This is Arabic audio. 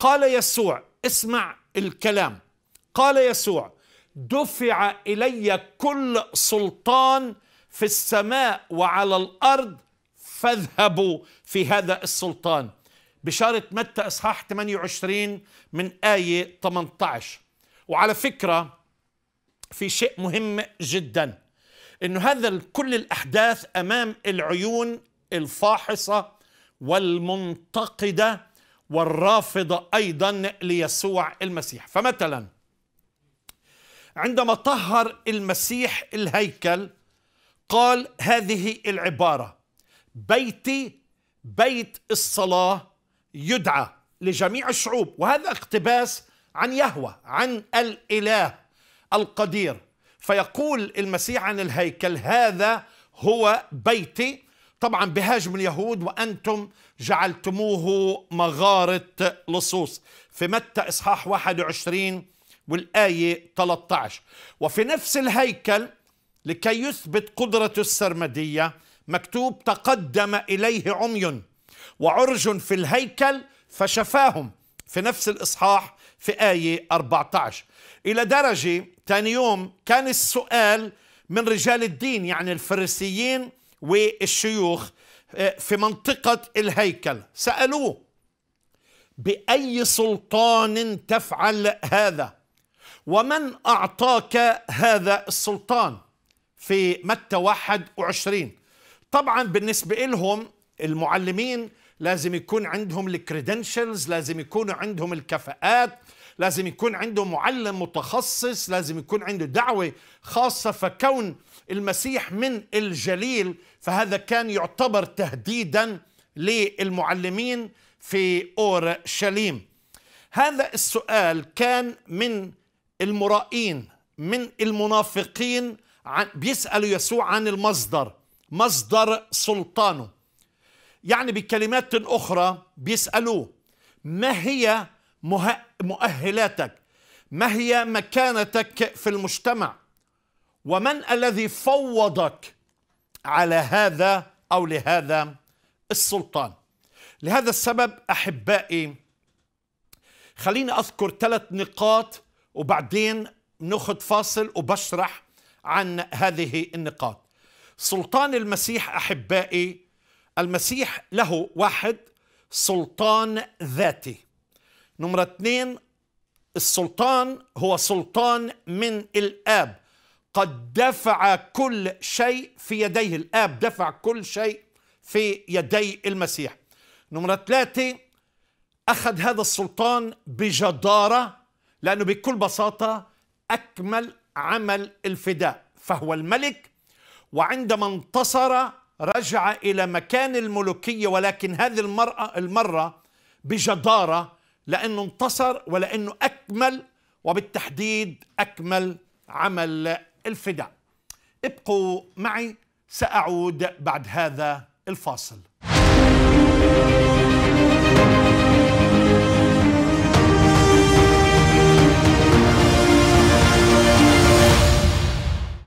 قال يسوع اسمع الكلام قال يسوع دفع الي كل سلطان في السماء وعلى الارض فاذهبوا في هذا السلطان بشارة متى إصحاح 28 من آية 18 وعلى فكرة في شيء مهم جدا أنه هذا كل الأحداث أمام العيون الفاحصة والمنتقدة والرافضة أيضا ليسوع المسيح فمثلا عندما طهر المسيح الهيكل قال هذه العبارة بيتي بيت الصلاة يدعى لجميع الشعوب وهذا اقتباس عن يهوى عن الإله القدير فيقول المسيح عن الهيكل هذا هو بيتي طبعا بهاجم اليهود وأنتم جعلتموه مغارة لصوص في متى إصحاح 21 والآية 13 وفي نفس الهيكل لكي يثبت قدرته السرمدية مكتوب تقدم إليه عمي وعرج في الهيكل فشفاهم في نفس الإصحاح في آية 14 إلى درجة ثاني يوم كان السؤال من رجال الدين يعني الفريسيين والشيوخ آه، في منطقة الهيكل سألوه بأي سلطان تفعل هذا ومن أعطاك هذا السلطان في متى 21 طبعا بالنسبة لهم المعلمين لازم يكون عندهم الكريدنشلز لازم يكون عندهم الكفاءات لازم يكون عنده معلم متخصص لازم يكون عنده دعوة خاصة فكون المسيح من الجليل فهذا كان يعتبر تهديدا للمعلمين في أورشليم هذا السؤال كان من المرائين من المنافقين بيسألوا يسوع عن المصدر مصدر سلطانه يعني بكلمات أخرى بيسألوه ما هي مؤهلاتك ما هي مكانتك في المجتمع ومن الذي فوضك على هذا او لهذا السلطان لهذا السبب احبائي خليني اذكر ثلاث نقاط وبعدين ناخذ فاصل وبشرح عن هذه النقاط سلطان المسيح احبائي المسيح له واحد سلطان ذاتي نمرة اثنين السلطان هو سلطان من الآب قد دفع كل شيء في يديه الآب دفع كل شيء في يدي المسيح نمرة ثلاثة أخذ هذا السلطان بجدارة لأنه بكل بساطة أكمل عمل الفداء فهو الملك وعندما انتصر رجع إلى مكان الملوكية ولكن هذه المرأة المرة بجدارة لأنه انتصر ولأنه أكمل وبالتحديد أكمل عمل الفداء ابقوا معي سأعود بعد هذا الفاصل